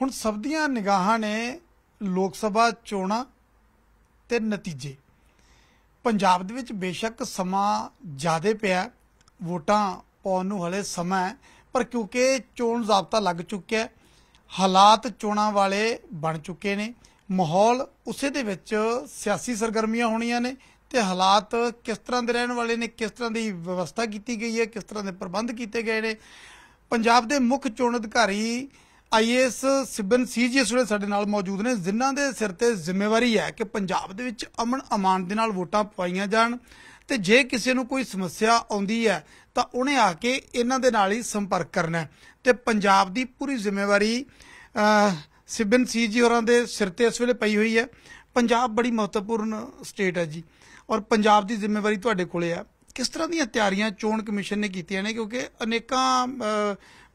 ਹੁਣ ਸਭ ਦੀਆਂ ਨਿਗਾਹਾਂ ਨੇ ਲੋਕ ਸਭਾ ਚੋਣਾਂ ਤੇ ਨਤੀਜੇ ਪੰਜਾਬ ਦੇ ਵਿੱਚ ਬੇਸ਼ੱਕ ਸਮਾਂ ਜ਼ਿਆਦਾ ਪਿਆ ਵੋਟਾਂ ਪਾਉਣ ਨੂੰ ਹਲੇ ਸਮਾਂ ਹੈ ਪਰ ਕਿਉਂਕਿ ਚੋਣ ਜ਼ਾਬਤਾ ਲੱਗ ਚੁੱਕਿਆ ਹੈ ਹਾਲਾਤ ਚੋਣਾਂ ਵਾਲੇ ਬਣ ਚੁੱਕੇ ਨੇ ਮਾਹੌਲ ਉਸੇ ਦੇ ਵਿੱਚ ਸਿਆਸੀ ਸਰਗਰਮੀਆਂ ਹੋਣੀਆਂ ਨੇ ਤੇ ਹਾਲਾਤ ਕਿਸ ਤਰ੍ਹਾਂ ਦੇ ਰਹਿਣ ਵਾਲੇ ਨੇ ਕਿਸ ਤਰ੍ਹਾਂ ਦੀ ਵਿਵਸਥਾ ਕੀਤੀ ਗਈ ਹੈ ਕਿਸ ਤਰ੍ਹਾਂ ਦੇ ਪ੍ਰਬੰਧ ਕੀਤੇ ਗਏ ਨੇ ਪੰਜਾਬ ਦੇ ਮੁੱਖ ਚੋਣ ਅਧਿਕਾਰੀ ਆਈਐਸ ਸਿਬਨ ਸੀ ਜੀ ਇਸ ਵੇਲੇ ਸਾਡੇ ਨਾਲ ਮੌਜੂਦ ਨੇ ਜਿਨ੍ਹਾਂ ਦੇ ਸਿਰ ਤੇ ਜ਼ਿੰਮੇਵਾਰੀ ਹੈ ਕਿ ਪੰਜਾਬ ਦੇ ਵਿੱਚ ਅਮਨ ਅਮਾਨ ਦੇ ਨਾਲ ਵੋਟਾਂ ਪਵਾਈਆਂ ਜਾਣ ਤੇ ਜੇ ਕਿਸੇ ਨੂੰ ਕੋਈ ਸਮੱਸਿਆ ਆਉਂਦੀ ਹੈ ਤਾਂ ਉਹਨੇ ਆ ਕੇ ਇਹਨਾਂ ਦੇ ਨਾਲ ਹੀ ਸੰਪਰਕ ਕਰਨਾ ਤੇ ਪੰਜਾਬ ਦੀ ਪੂਰੀ ਜ਼ਿੰਮੇਵਾਰੀ ਸਿਬਨ ਸੀ ਜੀ ਹੋਰਾਂ ਦੇ ਸਿਰ ਤੇ ਇਸ ਵੇਲੇ ਪਈ ਹੋਈ ਹੈ ਪੰਜਾਬ ਬੜੀ ਮਹੱਤਵਪੂਰਨ ਸਟੇਟ ਹੈ ਜੀ ਔਰ ਪੰਜਾਬ ਦੀ ਜ਼ਿੰਮੇਵਾਰੀ ਤੁਹਾਡੇ ਕੋਲੇ ਆ ਕਿਸ ਤਰ੍ਹਾਂ ਦੀਆਂ ਤਿਆਰੀਆਂ ਚੋਣ ਕਮਿਸ਼ਨ ਨੇ ਕੀਤੀਆਂ ਨੇ ਕਿਉਂਕਿ ਅਨੇਕਾਂ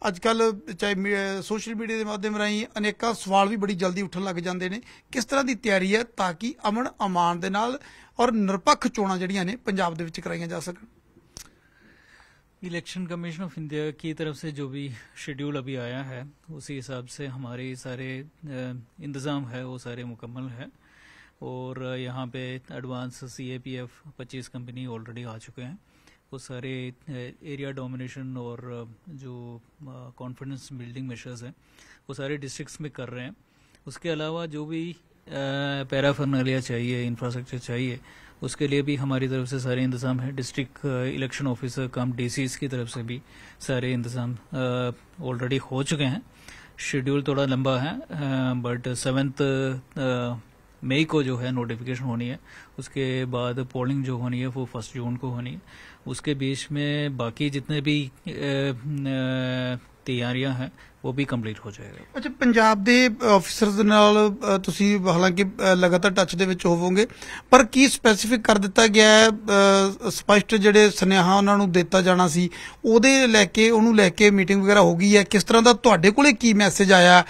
ਅੱਜ ਕੱਲ ਚਾਹੇ ਸੋਸ਼ਲ ਮੀਡੀਆ ਦੇ ਮਾਧਿਅਮ ਰਾਹੀਂ ਅਨੇਕਾਂ ਸਵਾਲ ਵੀ ਬੜੀ ਜਲਦੀ ਉੱਠਣ ਲੱਗ ਜਾਂਦੇ ਨੇ ਕਿਸ ਤਰ੍ਹਾਂ ਦੀ ਤਿਆਰੀ ਹੈ ਤਾਂ ਕਿ ਅਮਨ ਅਮਾਨ ਦੇ ਨਾਲ ਔਰ ਨਿਰਪੱਖ ਚੋਣਾਂ ਜਿਹੜੀਆਂ ਨੇ ਪੰਜਾਬ ਦੇ ਵਿੱਚ ਕਰਾਈਆਂ ਜਾ ਸਕਣ ਇਲੈਕਸ਼ਨ ਕਮਿਸ਼ਨ ਆਫ ਇੰਡੀਆ ਕੀ ਤਰਫ ਸੇ ਜੋ ਵੀ ਸ਼ਡਿਊਲ ਅਭੀ ਆਇਆ ਹੈ ਉਸੇ ਹਿਸਾਬ ਸੇ ਹਮਾਰੇ ਸਾਰੇ ਇੰਤਜ਼ਾਮ ਹੈ ਉਹ ਸਾਰੇ ਮੁਕੰਮਲ ਹੈ और यहाँ पे advance C A P F पच्चीस कंपनी ऑलरेडी आ चुके हैं वो सारे एरिया डोमिनेशन और जो कॉन्फिडेंस बिल्डिंग मेशर्स हैं वो सारे डिस्ट्रिक्ट्स में कर रहे हैं उसके अलावा जो भी पैराफर्नलिया चाहिए इंफ्रास्ट्रक्चर चाहिए उसके लिए भी हमारी तरफ से सारे इंतजाम है district election officer cum D की तरफ से भी सारे इंतजाम ऑलरेडी हो चुके हैं शेड्यूल थोड़ा लंबा है बट सेवेंथ मई को जो है नोटिफिकेशन होनी है उसके बाद पोलिंग जो होनी है वो फर्स्ट जून को होनी है उसके बीच में बाकी जितने भी तैयारियां हैं ਉਹ ਵੀ ਕੰਪਲੀਟ ਹੋ ਜਾਏਗਾ ਅੱਛਾ ਪੰਜਾਬ ਦੇ ਆਫੀਸਰਸ ਨਾਲ ਤੁਸੀਂ ਹਾਲਾਂਕਿ ਲਗਾਤਾਰ ਟੱਚ ਦੇ ਵਿੱਚ ਹੋਵੋਗੇ ਪਰ ਕੀ ਸਪੈਸੀਫਿਕ ਕਰ ਦਿੱਤਾ ਗਿਆ ਹੈ ਸਪਸ਼ਟ ਜਿਹੜੇ ਸੁਨੇਹਾ ਉਹਨਾਂ ਨੂੰ ਦਿੱਤਾ ਜਾਣਾ ਸੀ ਉਹਦੇ ਲੈ ਕੇ ਉਹਨੂੰ ਲੈ ਕੇ ਮੀਟਿੰਗ ਵਗੈਰਾ ਹੋ ਗਈ ਹੈ ਕਿਸ ਤਰ੍ਹਾਂ ਦਾ ਤੁਹਾਡੇ ਕੋਲੇ ਕੀ ਮੈਸੇਜ ਆਇਆ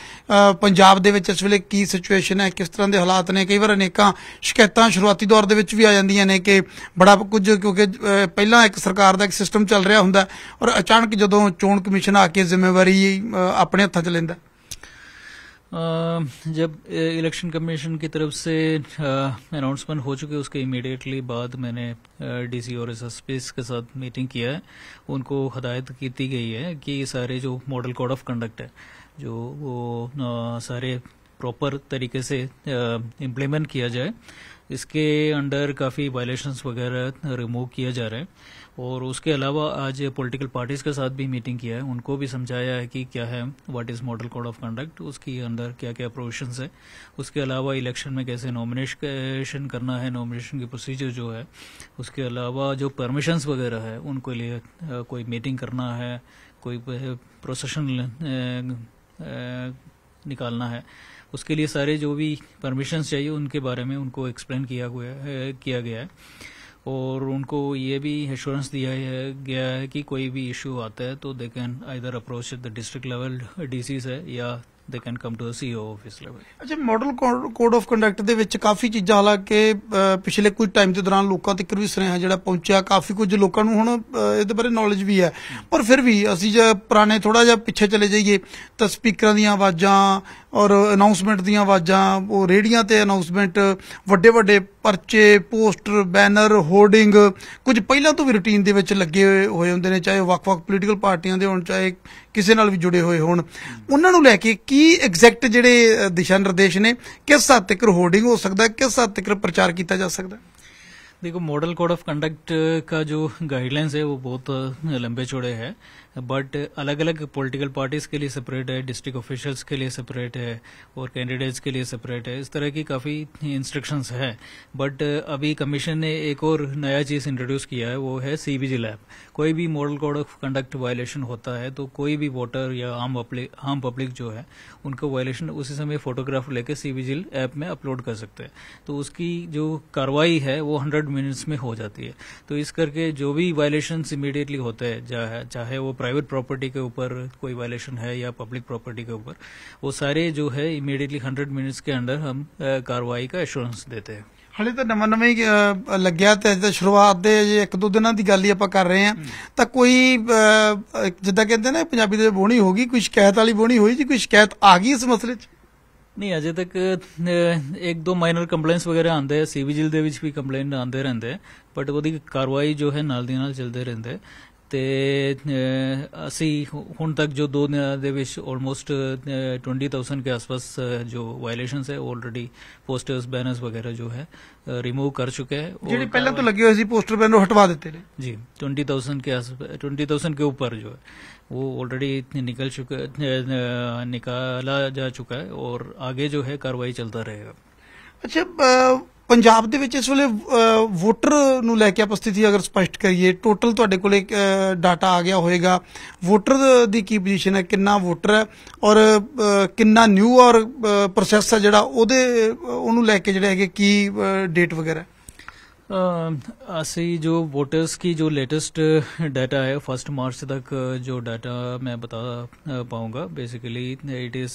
ਪੰਜਾਬ ਦੇ ਵਿੱਚ ਇਸ ਵੇਲੇ ਕੀ ਸਿਚੁਏਸ਼ਨ ਹੈ ਕਿਸ ਤਰ੍ਹਾਂ ਦੇ ਹਾਲਾਤ ਨੇ ਕਈ ਵਾਰ ਅਨੇਕਾਂ ਸ਼ਿਕਾਇਤਾਂ ਸ਼ੁਰੂਆਤੀ ਦੌਰ ਦੇ ਵਿੱਚ ਵੀ ਆ ਜਾਂਦੀਆਂ ਨੇ ਕਿ ਬੜਾ ਕੁਝ ਕਿਉਂਕਿ ਪਹਿਲਾਂ ਇੱਕ ਸਰਕਾਰ ਦਾ ਇੱਕ ਸਿਸਟਮ ਚੱਲ ਰਿਹਾ ਹੁੰਦਾ ਔਰ ਅਚਾਨਕ ਜਦੋਂ ਚੋਣ ਕਮਿਸ਼ਨ ਆ ਕੇ ਜ਼ਿੰਮੇਵਾਰੀ अपने हथ 'ਚ जब इलेक्शन कमीशन की तरफ से अनाउंसमेंट हो चुके उसके इमीडिएटली बाद मैंने डीसी और एस एस के साथ मीटिंग किया है उनको हदायत की गई है कि सारे जो मॉडल कोड ऑफ कंडक्ट है जो वो आ, सारे प्रॉपर तरीके से इम्प्लीमेंट किया जाए इसके अंडर काफ़ी वायलेशंस वगैरह रिमूव किया जा रहे हैं और उसके अलावा आज पॉलिटिकल पार्टीज के साथ भी मीटिंग किया है उनको भी समझाया है कि क्या है what is model code of conduct उसके अंदर क्या क्या प्रोविशंस है उसके अलावा इलेक्शन में कैसे नॉमिनेशन करना है नॉमिनेशन की प्रोसीजर जो है उसके अलावा जो परमिशंस वगैरह है उनको लिए कोई मीटिंग करना है कोई प्रोसेशन निकालना है उसके लिए सारे जो भी परमिशंस चाहिए उनके बारे में उनको एक्सप्लेन किया गया है किया गया है और उनको ये भी एश्योरेंस दिया गया है कि कोई भी इशू आता है तो they can either approach the district level DC से या they can come to CO office level ਅੱਛਾ ਮਾਡਲ ਕੋਡ ਆਫ ਕੰਡਕਟ ਦੇ ਵਿੱਚ ਕਾਫੀ ਚੀਜ਼ਾਂ ਹਾਲਾਂਕਿ ਪਿਛਲੇ ਕੁਝ ਟਾਈਮ ਦੇ ਦੌਰਾਨ ਲੋਕਾਂ ਤੱਕ ਵੀ ਸੁਨੇਹਾ ਜਿਹੜਾ ਪਹੁੰਚਿਆ ਕਾਫੀ ਕੁਝ ਲੋਕਾਂ ਨੂੰ ਹੁਣ ਇਹਦੇ ਬਾਰੇ ਨੌਲੇਜ ਵੀ ਹੈ ਪਰ ਫਿਰ ਵੀ ਅਸੀਂ ਜੇ ਪੁਰਾਣੇ ਥੋੜਾ ਜਿਹਾ ਪਿੱਛੇ ਚਲੇ ਜਾਈਏ ਤਾਂ ਸਪੀਕਰਾਂ ਦੀਆਂ ਆਵਾਜ਼ਾਂ ਔਰ ਅਨਾਉਂਸਮੈਂਟ ਦੀਆਂ ਆਵਾਜ਼ਾਂ ਉਹ ਰੇੜੀਆਂ ਤੇ ਅਨਾਉਂਸਮੈਂਟ ਵੱਡੇ ਵੱਡੇ ਪਰਚੇ ਪੋਸਟਰ ਬੈਨਰ ਹੋਰਡਿੰਗ ਕੁਝ ਪਹਿਲਾਂ ਤੋਂ ਵੀ ਰੁਟੀਨ ਦੇ ਵਿੱਚ ਲੱਗੇ ਹੋਏ ਹੁੰਦੇ ਨੇ ਚਾਹੇ ਵੱਖ-ਵੱਖ ਪੋਲੀਟੀਕਲ ਪਾਰਟੀਆਂ ਦੇ ਹੋਣ ਚਾਹੇ ਕਿਸੇ ਨਾਲ ਵੀ ਜੁੜੇ ਹੋਏ ਹੋਣ ਉਹਨਾਂ ਨੂੰ ਲੈ ਕੇ ਕੀ ਐਗਜ਼ੈਕਟ ਜਿਹੜੇ ਦਿਸ਼ਾ ਨਿਰਦੇਸ਼ ਨੇ ਕਿਸ ਹੱਦ ਤੱਕ ਹੋਰਡਿੰਗ ਹੋ ਸਕਦਾ ਹੈ ਕਿਸ ਹੱਦ ਤੱਕ ਪ੍ਰਚਾਰ ਕੀਤਾ ਜਾ ਸਕਦਾ ਹੈ देखो मॉडल कोड ऑफ कंडक्ट का जो गाइडलाइंस है वो बहुत लंबे चौड़े है बट अलग अलग पॉलिटिकल पार्टीज के लिए सेपरेट है डिस्ट्रिक्ट ऑफिशियल्स के लिए सेपरेट है और कैंडिडेट्स के लिए सेपरेट है इस तरह की काफ़ी इंस्ट्रक्शंस है बट अभी कमीशन ने एक और नया चीज़ इंट्रोड्यूस किया है वो है सी लैब कोई भी model code of conduct violation होता है तो कोई भी वोटर या आम पब्लिक आम पब्लिक जो है उनको वायलेशन उसी समय फोटोग्राफ लेकर सी जिल ऐप में अपलोड कर सकते हैं तो उसकी जो कार्रवाई है वो हंड्रेड मिनट्स में हो जाती है तो इस करके जो भी वायलेशन इमीडिएटली होते हैं चाहे वो प्राइवेट प्रॉपर्टी के ऊपर कोई वायलेशन है या पब्लिक प्रॉपर्टी के ऊपर वो सारे जो है इमीडिएटली हंड्रेड मिनट्स के अंडर हम कार्रवाई का एश्योरेंस देते हैं ਹਲੇ ਤਾਂ ਨਵਾਂ ਨਵੇਂ ਲੱਗਿਆ ਤੇ ਅਜੇ ਸ਼ੁਰੂਆਤ ਦੇ ਜੇ ਇੱਕ ਦੋ ਦਿਨਾਂ ਦੀ ਗੱਲ ਹੀ ਆਪਾਂ ਕਰ ਰਹੇ ਆ ਤਾਂ ਕੋਈ ਜਿੱਦਾਂ ਕਹਿੰਦੇ ਨੇ ਪੰਜਾਬੀ ਦੇ ਬੋਣੀ ਹੋ ਗਈ ਕੋਈ ਸ਼ਿਕਾਇਤ ਵਾਲੀ ਬੋਣੀ ਹੋਈ ਜੀ ਕੋਈ ਸ਼ਿਕਾਇਤ ਆ ਗਈ ਇਸ ਮਸਲੇ 'ਚ ਨਹੀਂ ਅਜੇ ਤੱਕ ਇੱਕ ਦੋ ਮਾਈਨਰ ਕੰਪਲੇਂਟਸ ਵਗੈਰਾ ਆਉਂਦੇ ਆ ਸੀਵੀ ਜਿਲ ਦੇ ਵਿੱਚ ਵੀ ਕੰਪਲੇਂਟ ਆਉਂਦੇ ਰਹਿੰਦੇ ਬਟ ਉਹਦੀ ਕਾਰਵਾਈ ਜੋ ਹੈ ਨਾਲ ਦੀ ਨਾਲ ਚੱਲਦੇ ਰਹਿੰਦੇ ਤੇ ਅਸੀਂ ਹੁਣ तक जो दो ਦਿਨਾਂ ਦੇ ਵਿੱਚ ਆਲਮੋਸਟ 20000 के आसपास जो ਵਾਇਲੇਸ਼ਨਸ ਹੈ ਆਲਰੇਡੀ ਪੋਸਟਰਸ ਬੈਨਰਸ ਵਗੈਰਾ ਜੋ ਹੈ रिमूव कर चुके हैं ਜਿਹੜੀ ਪਹਿਲਾਂ ਤੋਂ ਲੱਗੀ ਹੋਈ ਸੀ ਪੋਸਟਰ ਬੈਨਰ ਹਟਵਾ ਦਿੱਤੇ ਨੇ जी 20000 के 20000 के ऊपर जो है वो ऑलरेडी निकल चुका निकाला जा चुका है और आगे जो है कार्रवाई चलता रहेगा अच्छा ਪੰਜਾਬ ਦੇ ਵਿੱਚ ਇਸ ਵੇਲੇ ਵੋਟਰ ਨੂੰ ਲੈ ਕੇ ਆਪਾਂ ਅਗਰ ਸਪਸ਼ਟ ਕਰੀਏ ਟੋਟਲ ਤੁਹਾਡੇ ਕੋਲੇ ਡਾਟਾ ਆ ਗਿਆ ਹੋਵੇਗਾ ਵੋਟਰ ਦੀ ਕੀ ਪੋਜੀਸ਼ਨ ਹੈ ਕਿੰਨਾ ਵੋਟਰ ਹੈ ਔਰ ਕਿੰਨਾ ਨਿਊ ਔਰ ਪ੍ਰੋਸੈਸ ਹੈ ਜਿਹੜਾ ਉਹਦੇ ਉਹਨੂੰ ਲੈ ਕੇ ਜਿਹੜੇ ਹੈਗੇ ਕੀ ਡੇਟ ਵਗੈਰਾ ऐसी जो वोटर्स की जो लेटेस्ट डाटा है फर्स्ट मार्च तक जो डाटा मैं बता पाऊंगा बेसिकली इट इज़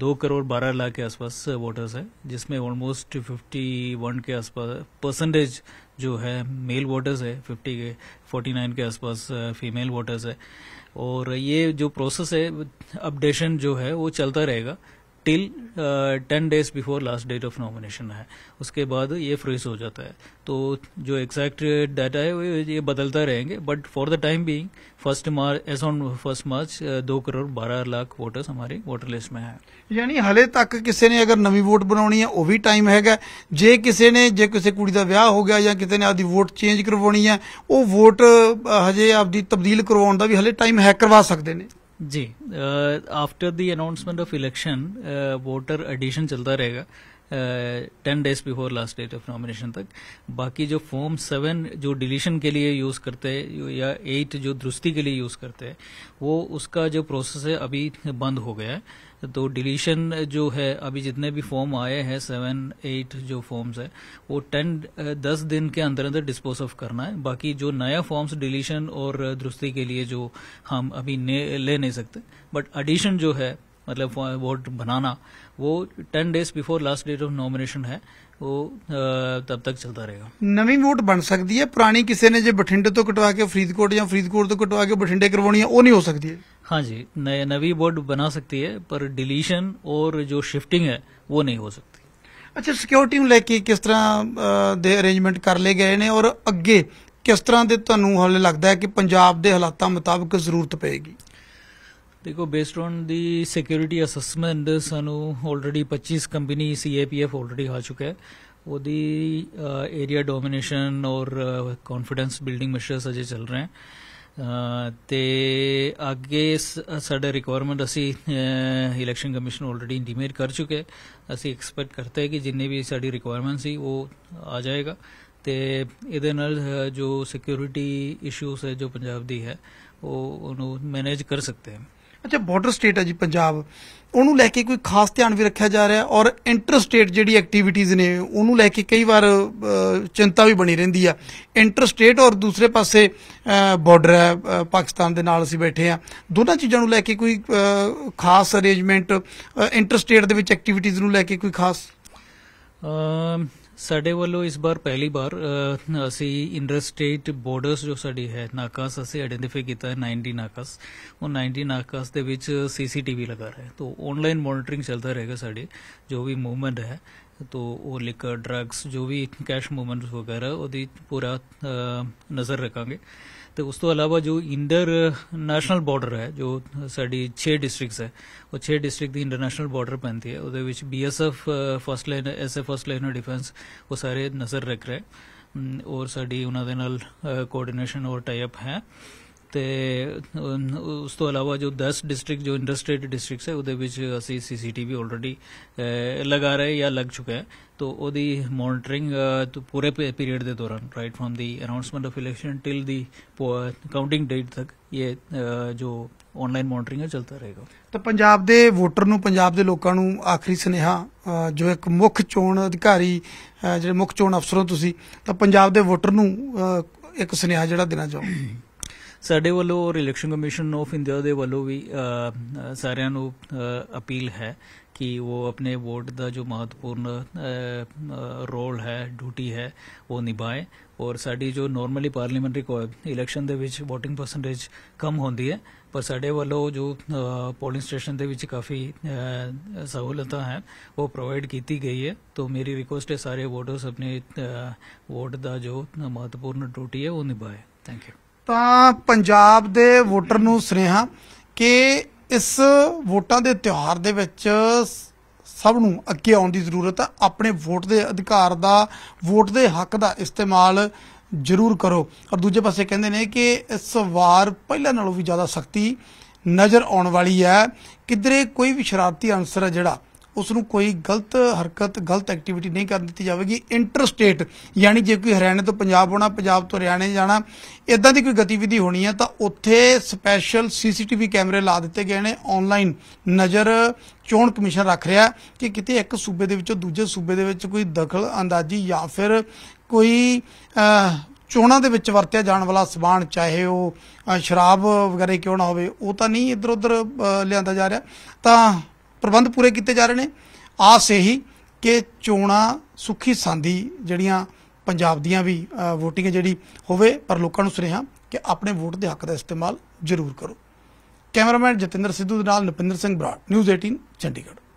दो करोड़ बारह लाख के आसपास वोटर्स है जिसमें ऑलमोस्ट फिफ्टी वन के आसपास परसेंटेज जो है मेल वोटर्स है फिफ्टी के फोर्टी नाइन के आसपास फीमेल वोटर्स है और ये जो प्रोसेस है अपडेशन जो है वो चलता रहेगा till ten days before last date of nomination है उसके बाद ये फ्रीज हो जाता है तो जो एग्जैक्ट डाटा है ये बदलता रहेंगे but for the time being first March as on first March दो करोड़ बारह लाख वोटर्स हमारे वोटर लिस्ट में है ਯਾਨੀ ਹਲੇ ਤੱਕ ਕਿਸੇ ਨੇ ਅਗਰ ਨਵੀਂ ਵੋਟ ਬਣਾਉਣੀ है ਉਹ ਵੀ ਟਾਈਮ ਹੈਗਾ ਜੇ ਕਿਸੇ ने ਜੇ ਕਿਸੇ ਕੁੜੀ ਦਾ ਵਿਆਹ ਹੋ ਗਿਆ ਜਾਂ ਕਿਸੇ ਨੇ ਆਪਦੀ ਵੋਟ ਚੇਂਜ ਕਰਵਾਉਣੀ ਹੈ ਉਹ ਵੋਟ ਹਜੇ ਆਪਦੀ ਤਬਦੀਲ ਕਰਵਾਉਣ ਦਾ ਵੀ ਹਲੇ ਟਾਈਮ ਹੈ ਕਰਵਾ ਸਕਦੇ ਨੇ जी after the announcement of election voter addition चलता रहेगा ten days before last date of nomination तक बाकी जो फॉर्म सेवन जो डिलीशन के लिए यूज करते हैं या एट जो दुरुस्ती के लिए यूज करते हैं वो उसका जो प्रोसेस है अभी बंद हो गया है तो डिलीशन जो है अभी जितने भी फॉर्म आए हैं सेवन एट जो फॉर्म्स है वो टेन दस दिन के अंदर अंदर डिस्पोज ऑफ करना है बाकी जो नया फॉर्म्स डिलीशन और दुरुस्ती के लिए जो हम अभी ले नहीं सकते बट एडिशन जो है मतलब वोट बनाना वो ten days before last date of nomination है वो तब तक चलता रहेगा नवी वोट बन सकती है पुरानी किसी ने जो बठिंडे तो कटवा के फरीदकोट या फरीदकोट तो कटवा के बठिंडे करवानी है वो नहीं हो सकती है हाँ जी नए नवी बोर्ड बना सकती है पर डिलीशन और जो शिफ्टिंग है वो नहीं हो सकती अच्छा सिक्योरिटी लेके किस तरह दे अरेंजमेंट ਦੇ ਅਰੇਂਜਮੈਂਟ ਕਰ ਲਏ ਗਏ ਨੇ ਔਰ ਅੱਗੇ ਕਿਸ ਤੁਹਾਨੂੰ ਹਾਲੇ ਲੱਗਦਾ ਹੈ ਕਿ ਪੰਜਾਬ ਦੇ ਹਾਲਾਤਾਂ ਮੁਤਾਬਕ ਜ਼ਰੂਰਤ ਪਏਗੀ ਦੇਖੋ based on the security assessment ਸਾਨੂੰ ਆਲਰੇਡੀ 25 ਕੰਪਨੀ ਸੀਏਪੀਐਫ ਆਲਰੇਡੀ ਆ ਚੁੱਕਾ ਹੈ ਉਹਦੀ ਏਰੀਆ ਡੋਮੀਨੇਸ਼ਨ ਔਰ ਕੰਫੀਡੈਂਸ ਬਿਲਡਿੰਗ ਮੈਸ਼ਰਸ ਅਜੇ ਚੱਲ ਰਹੇ ਹਨ ਤੇ ਅੱਗੇ ਸਾਡੇ ਰਿਕੁਆਇਰਮੈਂਟ ਅਸੀਂ ਇਲੈਕਸ਼ਨ ਕਮਿਸ਼ਨ ਆਲਰੇਡੀ ਇੰਟੀਮੇਟ ਕਰ ਚੁੱਕੇ ਅਸੀਂ ਐਕਸਪੈਕਟ ਕਰਤੇ ਹੈ ਕਿ ਜਿੰਨੇ ਵੀ ਸਾਡੀ ਰਿਕੁਆਇਰਮੈਂਟ ਸੀ ਉਹ ਆ ਜਾਏਗਾ ਤੇ ਇਹਦੇ ਨਾਲ ਜੋ ਸਿਕਿਉਰਿਟੀ ਇਸ਼ੂਸ ਹੈ ਜੋ ਪੰਜਾਬ ਦੀ ਹੈ ਉਹ ਉਹਨੂੰ ਮੈਨੇਜ ਕਰ ਸਕਤੇ ਹਾਂ ਅੱਛਾ ਬਾਰਡਰ ਸਟੇਟ ਹੈ ਜੀ ਪੰਜਾਬ ਉਹਨੂੰ ਲੈ ਕੇ ਕੋਈ ਖਾਸ ਧਿਆਨ ਵੀ ਰੱਖਿਆ ਜਾ ਰਿਹਾ ਔਰ ਇੰਟਰ ਸਟੇਟ ਜਿਹੜੀ ਐਕਟੀਵਿਟੀਜ਼ ਨੇ ਉਹਨੂੰ ਲੈ ਕੇ ਕਈ ਵਾਰ ਚਿੰਤਾ ਵੀ ਬਣੀ ਰਹਿੰਦੀ ਆ ਇੰਟਰ ਸਟੇਟ ਔਰ ਦੂਸਰੇ ਪਾਸੇ ਬਾਰਡਰ ਹੈ ਪਾਕਿਸਤਾਨ ਦੇ ਨਾਲ ਅਸੀਂ ਬੈਠੇ ਆ ਦੋਨਾਂ ਚੀਜ਼ਾਂ ਨੂੰ ਲੈ ਕੇ ਕੋਈ ਖਾਸ ਅਰੇਂਜਮੈਂਟ ਇੰਟਰ ਸਟੇਟ ਦੇ ਵਿੱਚ ਐਕਟੀਵਿਟੀਜ਼ ਨੂੰ ਲੈ ਕੇ ਕੋਈ ਖਾਸ ਸਾਡੇ ਵੱਲੋਂ ਇਸ ਵਾਰ ਪਹਿਲੀ ਵਾਰ ਅਸੀਂ ਇੰਟਰ ਸਟੇਟ ਬਾਰਡਰਸ ਜੋ ਸਾਡੀ ਹੈ ਨਾਕਾਸ ਅਸੀਂ ਆਇਡੈਂਟੀਫਾਈ ਕੀਤਾ ਹੈ 90 ਨਾਕਾਸ ਉਹ 90 ਨਾਕਾਸ ਦੇ ਵਿੱਚ ਸੀਸੀਟੀਵੀ ਲਗਾ ਰਹੇ ਤੋਂ ਆਨਲਾਈਨ ਮੋਨਿਟਰਿੰਗ ਚੱਲਦਾ ਰਹੇਗਾ ਸਾਡੇ ਜੋ ਵੀ ਮੂਵਮੈਂਟ ਹੈ तो ਉਹ ਲਿਕਰ ਡਰੱਗਸ ਜੋ ਵੀ ਕੈਸ਼ ਮੂਵਮੈਂਟਸ ਵਗੈਰਾ ਉਹਦੀ ਪੂਰਾ ਨਜ਼ਰ ਰੱਖਾਂਗੇ ਤੇ ਉਸ ਤੋਂ ਇਲਾਵਾ ਜੋ ਇੰਟਰ ਨੈਸ਼ਨਲ ਬਾਰਡਰ ਹੈ ਜੋ ਸਾਡੀ 6 ਡਿਸਟ੍ਰਿਕਟਸ ਹੈ ਉਹ 6 ਡਿਸਟ੍ਰਿਕਟ ਦੀ ਇੰਟਰਨੈਸ਼ਨਲ ਬਾਰਡਰ ਪੈਂਦੀ ਹੈ ਉਹਦੇ ਵਿੱਚ BSF first line SF first line defence ਉਹ ਸਾਰੇ ਨਜ਼ਰ ਰੱਖ ਰਹੇ ਔਰ ਸਾਡੀ ਉਹਨਾਂ ਦੇ ਨਾਲ ਕੋਆਰਡੀਨੇਸ਼ਨ ਔਰ ਟਾਈ ਅਪ ਹੈ ਤੇ ਉਸ ਤੋਂ ਇਲਾਵਾ ਜੋ 10 ਡਿਸਟ੍ਰਿਕਟ ਜੋ ਇੰਡਸਟਰੀਡ ਡਿਸਟ੍ਰਿਕਟਸ ਹੈ ਉਹਦੇ ਵਿੱਚ ਅਸੀਂ ਸੀਸੀਟੀਵੀ ਆਲਰੇਡੀ ਲਗਾ ਰਹੇ ਜਾਂ ਲੱਗ ਚੁੱਕਾ ਹੈ ਤੋ ਉਹਦੀ ਮੋਨਿਟਰਿੰਗ ਪੂਰੇ ਪੀਰੀਅਡ ਦੇ ਦੌਰਾਨ right from the announcement of election till the counting date ਤੱਕ ਇਹ ਜੋ ਆਨਲਾਈਨ ਮੋਨਿਟਰਿੰਗ ਚੱਲਦਾ ਰਹੇਗਾ ਤਾਂ ਪੰਜਾਬ ਦੇ ਵੋਟਰ ਨੂੰ ਪੰਜਾਬ ਦੇ ਲੋਕਾਂ ਨੂੰ ਆਖਰੀ ਸੁਨੇਹਾ ਜੋ ਇੱਕ ਮੁੱਖ ਚੋਣ ਅਧਿਕਾਰੀ ਜਿਹੜੇ ਮੁੱਖ ਚੋਣ ਅਫਸਰ ਹੋ ਤੁਸੀਂ ਤਾਂ ਪੰਜਾਬ ਦੇ ਵੋਟਰ ਨੂੰ ਇੱਕ ਸੁਨੇਹਾ ਜਿਹੜਾ ਦੇਣਾ ਚਾਹੋ ਸਾਡੇ ਵੱਲੋਂ ਔਰ ਇਲੈਕਸ਼ਨ ਕਮਿਸ਼ਨ ਆਫ ਇੰਡੀਆ ਦੇ ਵੱਲੋਂ ਵੀ ਸਾਰਿਆਂ ਨੂੰ ਅਪੀਲ ਹੈ ਕਿ ਉਹ ਆਪਣੇ ਵੋਟ ਦਾ ਜੋ ਮਹੱਤਵਪੂਰਨ ਰੋਲ ਹੈ ਡਿਊਟੀ ਹੈ ਉਹ ਨਿਭਾਏ ਔਰ ਸਾਡੀ ਜੋ ਨਾਰਮਲੀ ਪਾਰਲੀਮੈਂਟਰੀ ਇਲੈਕਸ਼ਨ ਦੇ ਵਿੱਚ VOTING ਪਰਸੈਂਟੇਜ ਕਮ ਹੁੰਦੀ ਹੈ ਪਰ ਸਾਡੇ ਵੱਲੋਂ ਜੋ ਪੋਲਿੰਗ ਸਟੇਸ਼ਨ ਦੇ ਵਿੱਚ ਕਾਫੀ ਸਹੂਲਤਾਂ ਹਨ ਉਹ ਪ੍ਰੋਵਾਈਡ ਕੀਤੀ ਗਈ ਹੈ ਤੋਂ ਮੇਰੀ ਰਿਕੁਐਸਟ ਹੈ ਸਾਰੇ ਵੋਟਰਸ ਆਪਣੇ ਵੋਟ ਦਾ ਜੋ ਮਹੱਤਵਪੂਰਨ ਡਿਊਟੀ ਹੈ ਉਹ ਨਿਭਾਏ ਥੈਂਕ ਯੂ ਤਾਂ ਪੰਜਾਬ ਦੇ ਵੋਟਰ ਨੂੰ ਸੁਨੇਹਾ ਕਿ ਇਸ ਵੋਟਾਂ ਦੇ ਤਿਉਹਾਰ ਦੇ ਵਿੱਚ ਸਭ ਨੂੰ ਅੱਗੇ ਆਉਣ ਦੀ ਜ਼ਰੂਰਤ ਹੈ ਆਪਣੇ ਵੋਟ ਦੇ ਅਧਿਕਾਰ ਦਾ ਵੋਟ ਦੇ ਹੱਕ ਦਾ ਇਸਤੇਮਾਲ ਜ਼ਰੂਰ ਕਰੋ ਔਰ ਦੂਜੇ ਪਾਸੇ ਕਹਿੰਦੇ ਨੇ ਕਿ ਇਸ ਵਾਰ ਪਹਿਲਾਂ ਨਾਲੋਂ ਵੀ ਜ਼ਿਆਦਾ ਸਖਤੀ ਨਜ਼ਰ ਆਉਣ ਵਾਲੀ ਹੈ ਕਿਧਰੇ ਕੋਈ ਵੀ ਸ਼ਰਾਰਤੀ ਅੰਸਰ ਹੈ ਜਿਹੜਾ ਉਸ ਨੂੰ ਕੋਈ ਗਲਤ ਹਰਕਤ ਗਲਤ ਐਕਟੀਵਿਟੀ ਨਹੀਂ ਕਰਨ ਦਿੱਤੀ ਜਾਵੇਗੀ ਇੰਟਰ ਸਟੇਟ ਯਾਨੀ ਜੇ ਕੋਈ ਹਰਿਆਣੇ ਤੋਂ ਪੰਜਾਬ ਆਉਣਾ ਪੰਜਾਬ ਤੋਂ ਹਰਿਆਣੇ ਜਾਣਾ ਇਦਾਂ ਦੀ ਕੋਈ ਗਤੀਵਿਧੀ ਹੋਣੀ ਹੈ ਤਾਂ ਉੱਥੇ ਸਪੈਸ਼ਲ ਸੀਸੀਟੀਵੀ ਕੈਮਰੇ ਲਾ ਦਿੱਤੇ ਗਏ ਨੇ ਆਨਲਾਈਨ ਨਜ਼ਰ ਚੋਣ ਕਮਿਸ਼ਨ ਰੱਖ ਰਿਹਾ ਕਿ ਕਿਤੇ ਇੱਕ ਸੂਬੇ ਦੇ ਵਿੱਚੋਂ ਦੂਜੇ ਸੂਬੇ ਦੇ ਵਿੱਚ ਕੋਈ ਦਖਲ ਅੰਦਾਜ਼ੀ ਜਾਂ ਫਿਰ ਕੋਈ ਚੋਣਾਂ ਦੇ ਵਿੱਚ ਵਰਤਿਆ ਜਾਣ ਵਾਲਾ ਸਬਾਨ ਚਾਹੇ ਉਹ ਸ਼ਰਾਬ ਵਗੈਰਾ ਕਿਉਂ ਨਾ ਹੋਵੇ ਉਹ ਤਾਂ ਨਹੀਂ ਇਧਰ ਉਧਰ ਲਿਆਂਦਾ ਜਾ ਰਿਹਾ ਤਾਂ ਪ੍ਰਬੰਧ ਪੂਰੇ ਕੀਤੇ ਜਾ ਰਹੇ ਨੇ ਆਸ ਇਹੀ ਕਿ ਚੋਣਾ ਸੁਖੀ ਸਾਂਦੀ ਜਿਹੜੀਆਂ ਪੰਜਾਬ ਦੀਆਂ ਵੀ VOTING ਜਿਹੜੀ ਹੋਵੇ ਪਰ ਲੋਕਾਂ ਨੂੰ ਸੁਨੇਹਾ ਕਿ ਆਪਣੇ ਵੋਟ ਦੇ ਹੱਕ ਦਾ ਇਸਤੇਮਾਲ ਜ਼ਰੂਰ ਕਰੋ ਕੈਮਰਾਮੈਨ ਜਤਿੰਦਰ ਸਿੱਧੂ ਦੇ ਨਾਲ ਨਪਿੰਦਰ ਸਿੰਘ ਬਰਾੜ ਨਿਊਜ਼ 18 ਚੰਡੀਗੜ੍ਹ